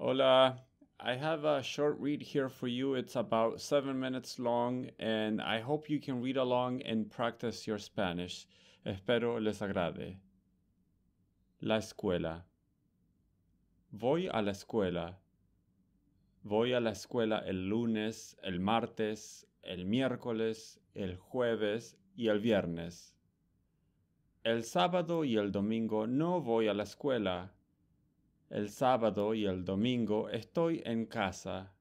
Hola. I have a short read here for you. It's about seven minutes long, and I hope you can read along and practice your Spanish. Espero les agrade. La escuela. Voy a la escuela. Voy a la escuela el lunes, el martes, el miércoles, el jueves y el viernes. El sábado y el domingo no voy a la escuela El sábado y el domingo estoy en casa.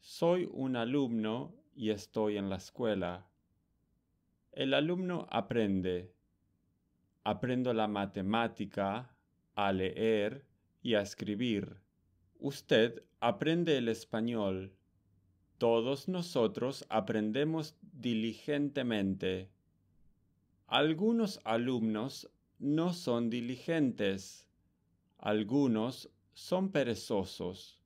Soy un alumno y estoy en la escuela. El alumno aprende. Aprendo la matemática, a leer y a escribir. Usted aprende el español. Todos nosotros aprendemos diligentemente. Algunos alumnos no son diligentes algunos son perezosos.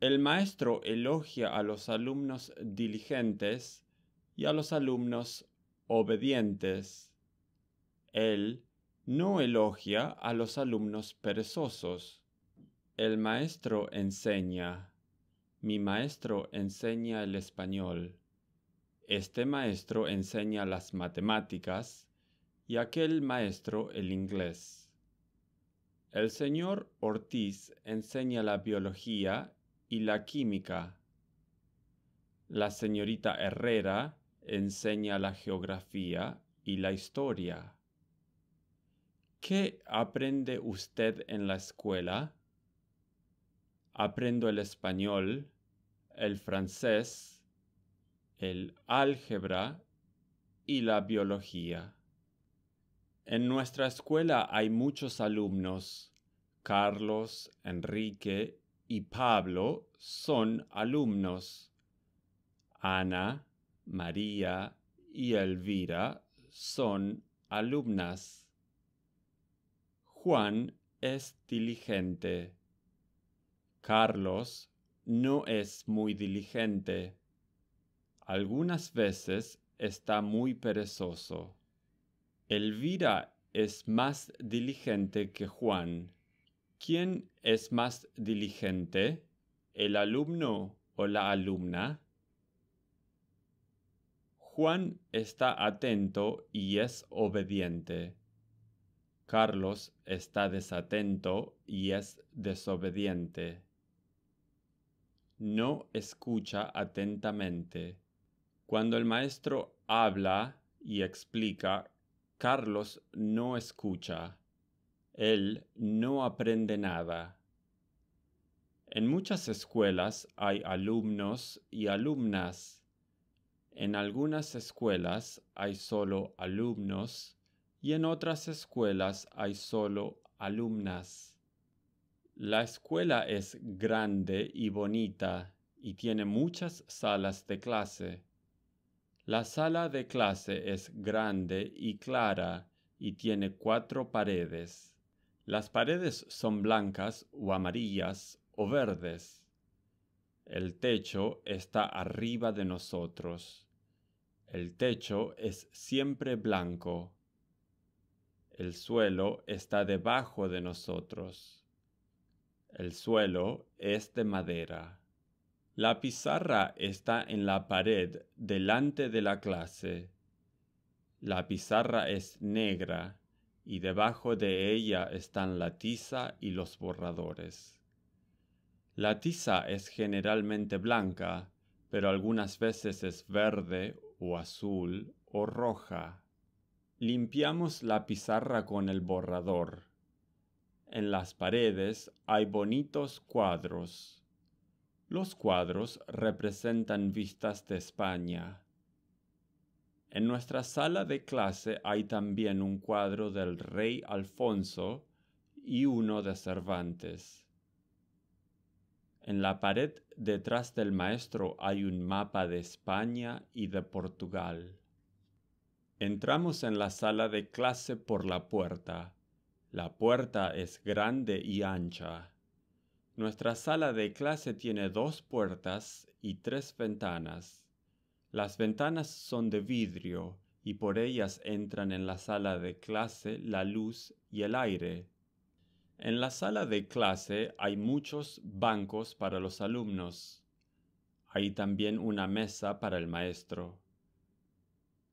El maestro elogia a los alumnos diligentes y a los alumnos obedientes. Él no elogia a los alumnos perezosos. El maestro enseña. Mi maestro enseña el español. Este maestro enseña las matemáticas y aquel maestro el inglés. El señor Ortiz enseña la biología y la química. La señorita Herrera enseña la geografía y la historia. ¿Qué aprende usted en la escuela? Aprendo el español, el francés, el álgebra y la biología. En nuestra escuela hay muchos alumnos. Carlos, Enrique y Pablo son alumnos. Ana, María y Elvira son alumnas. Juan es diligente. Carlos no es muy diligente. Algunas veces está muy perezoso. Elvira es más diligente que Juan. ¿Quién es más diligente? ¿El alumno o la alumna? Juan está atento y es obediente. Carlos está desatento y es desobediente. No escucha atentamente. Cuando el maestro habla y explica, Carlos no escucha, él no aprende nada. En muchas escuelas hay alumnos y alumnas. En algunas escuelas hay solo alumnos y en otras escuelas hay solo alumnas. La escuela es grande y bonita y tiene muchas salas de clase. La sala de clase es grande y clara y tiene cuatro paredes. Las paredes son blancas o amarillas o verdes. El techo está arriba de nosotros. El techo es siempre blanco. El suelo está debajo de nosotros. El suelo es de madera. La pizarra está en la pared delante de la clase. La pizarra es negra y debajo de ella están la tiza y los borradores. La tiza es generalmente blanca, pero algunas veces es verde o azul o roja. Limpiamos la pizarra con el borrador. En las paredes hay bonitos cuadros. Los cuadros representan vistas de España. En nuestra sala de clase hay también un cuadro del rey Alfonso y uno de Cervantes. En la pared detrás del maestro hay un mapa de España y de Portugal. Entramos en la sala de clase por la puerta. La puerta es grande y ancha. Nuestra sala de clase tiene dos puertas y tres ventanas. Las ventanas son de vidrio y por ellas entran en la sala de clase la luz y el aire. En la sala de clase hay muchos bancos para los alumnos. Hay también una mesa para el maestro.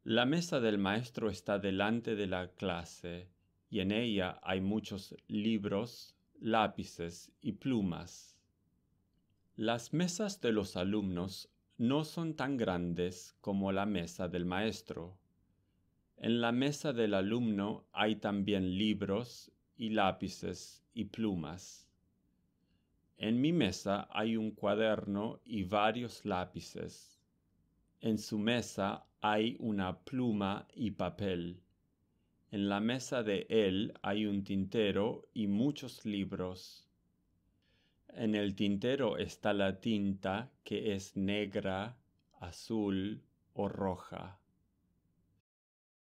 La mesa del maestro está delante de la clase y en ella hay muchos libros, lápices y plumas. Las mesas de los alumnos no son tan grandes como la mesa del maestro. En la mesa del alumno hay también libros y lápices y plumas. En mi mesa hay un cuaderno y varios lápices. En su mesa hay una pluma y papel. En la mesa de él hay un tintero y muchos libros. En el tintero está la tinta que es negra, azul o roja.